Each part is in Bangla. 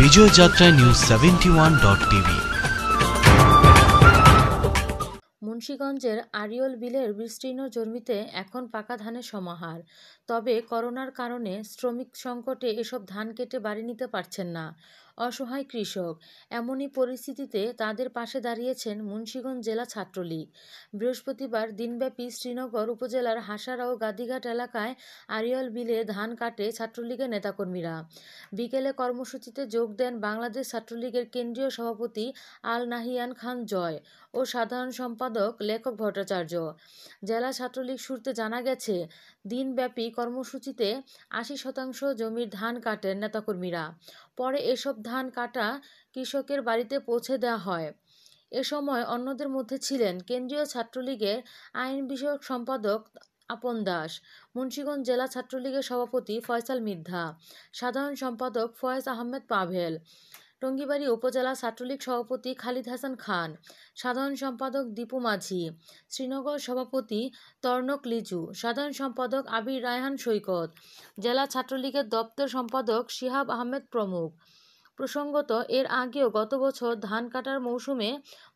বিজয় Jatra news seventy one dot TV মুন্সীগঞ্জের আরিয়ল বিলের বিস্তীর্ণ জমিতে এখন পাকা ধানের সমাহার তবে করোনার কারণে শ্রমিক সংকটে এসব ধান কেটে বাড়ি নিতে পারছেন না অসহায় কৃষক এমনই পরিস্থিতিতে তাদের পাশে দাঁড়িয়েছেন মুন্সীগঞ্জ জেলা ছাত্রলীগ বৃহস্পতিবার দিনব্যাপী শ্রীনগর উপজেলার হাসারা ও গাদিঘাট এলাকায় আরিয়াল বিলে ধান কাটে ছাত্রলীগের নেতাকর্মীরা বিকেলে কর্মসূচিতে যোগ দেন বাংলাদেশ ছাত্রলীগের কেন্দ্রীয় সভাপতি আল নাহিয়ান খান জয় ও সাধারণ সম্পাদক লেখক ভট্টাচার্য জেলা ছাত্রলীগ সূত্রে জানা গেছে দিনব্যাপী কর্মসূচিতে আশি শতাংশ জমির ধান কাটেন নেতাকর্মীরা পরে এসব ধান কাটা কৃষকের বাড়িতে পৌঁছে দেওয়া হয় এ সময় অন্যদের মধ্যে ছিলেন কেন্দ্রীয় ছাত্রলীগের আইন বিষয়ক সম্পাদক আপন দাস মুন্সীগঞ্জ জেলা ছাত্রলীগের সভাপতি ফয়সাল মিদ্ধা সাধারণ সম্পাদক ফয়েজ আহমেদ পাভেল টঙ্গিবাড়ি উপজেলা ছাত্রলীগ সভাপতি খালিদ হাসান খান সাধারণ সম্পাদক দীপু মাঝি শ্রীনগর সভাপতি তর্ণক লিজু সাধারণ সম্পাদক আবির রায়হান সৈকত জেলা ছাত্রলীগের দপ্তর সম্পাদক শিহাব আহমেদ প্রমুখ প্রসঙ্গত এর আগেও গত বছর ধান কাটার মৌসুমে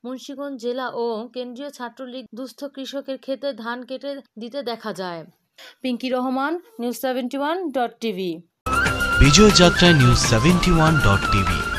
মুন্সীগঞ্জ জেলা ও কেন্দ্রীয় ছাত্রলীগ দুস্থ কৃষকের ক্ষেতে ধান কেটে দিতে দেখা যায় Pinki Rahman news seventy one dot TV Bijoy Jatra news seventy one dot TV